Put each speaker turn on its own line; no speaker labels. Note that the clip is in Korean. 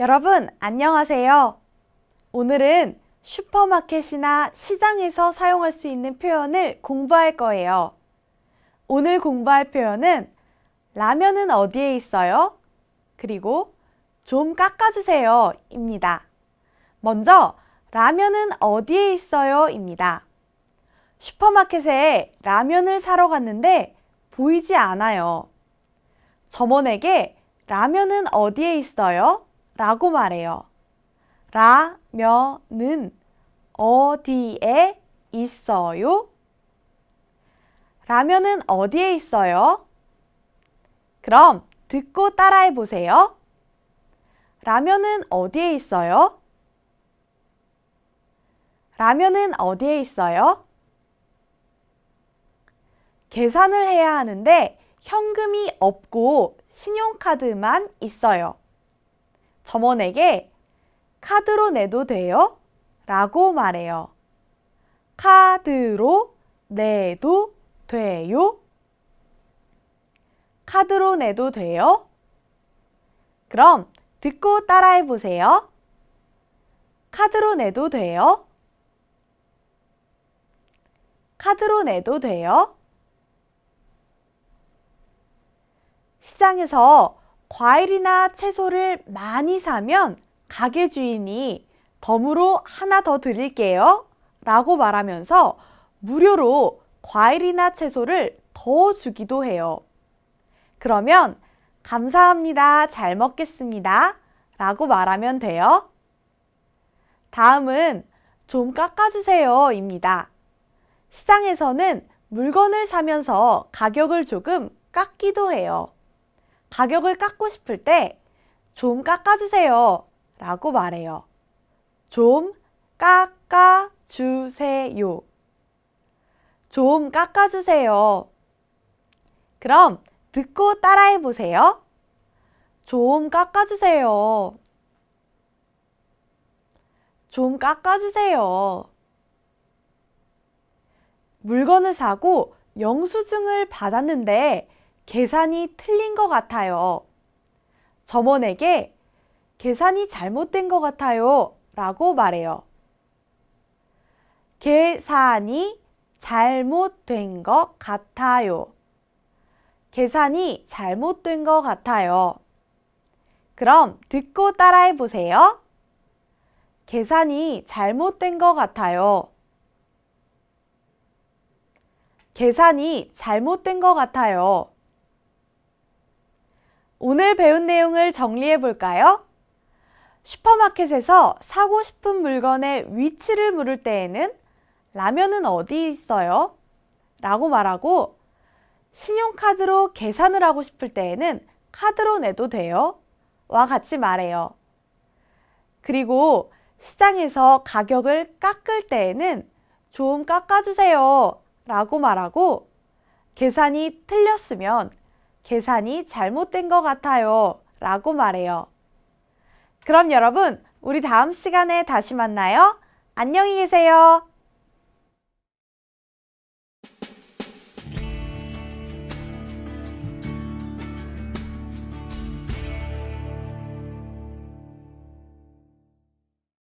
여러분, 안녕하세요. 오늘은 슈퍼마켓이나 시장에서 사용할 수 있는 표현을 공부할 거예요. 오늘 공부할 표현은 라면은 어디에 있어요? 그리고 좀 깎아주세요. 입니다. 먼저, 라면은 어디에 있어요? 입니다. 슈퍼마켓에 라면을 사러 갔는데 보이지 않아요. 점원에게 라면은 어디에 있어요? 라고 말해요. 라면은 어디에 있어요? 라면은 어디에 있어요? 그럼 듣고 따라해 보세요. 라면은 어디에 있어요? 라면은 어디에 있어요? 계산을 해야 하는데 현금이 없고 신용카드만 있어요. 점원에게 카드로 내도 돼요? 라고 말해요. 카드로 내도 돼요? 카드로 내도 돼요? 그럼 듣고 따라해 보세요. 카드로 내도 돼요? 카드로 내도 돼요? 시장에서 과일이나 채소를 많이 사면 가게 주인이 덤으로 하나 더 드릴게요 라고 말하면서 무료로 과일이나 채소를 더 주기도 해요. 그러면 감사합니다. 잘 먹겠습니다. 라고 말하면 돼요. 다음은 좀 깎아주세요 입니다. 시장에서는 물건을 사면서 가격을 조금 깎기도 해요. 가격을 깎고 싶을 때 좀 깎아주세요 라고 말해요. 좀 깎아주세요. 좀 깎아주세요. 그럼 듣고 따라해 보세요. 좀 깎아주세요. 좀 깎아주세요. 물건을 사고 영수증을 받았는데 계산이 틀린 것 같아요. 점원에게 계산이 잘못된 것 같아요 라고 말해요. 계산이 잘못된 것 같아요. 계산이 잘못된 것 같아요. 그럼 듣고 따라해 보세요. 계산이 잘못된 것 같아요. 계산이 잘못된 것 같아요. 오늘 배운 내용을 정리해 볼까요? 슈퍼마켓에서 사고 싶은 물건의 위치를 물을 때에는 라면은 어디 있어요? 라고 말하고 신용카드로 계산을 하고 싶을 때에는 카드로 내도 돼요? 와 같이 말해요. 그리고 시장에서 가격을 깎을 때에는 좀 깎아주세요 라고 말하고 계산이 틀렸으면 계산이 잘못된 것 같아요. 라고 말해요. 그럼 여러분, 우리 다음 시간에 다시 만나요. 안녕히 계세요.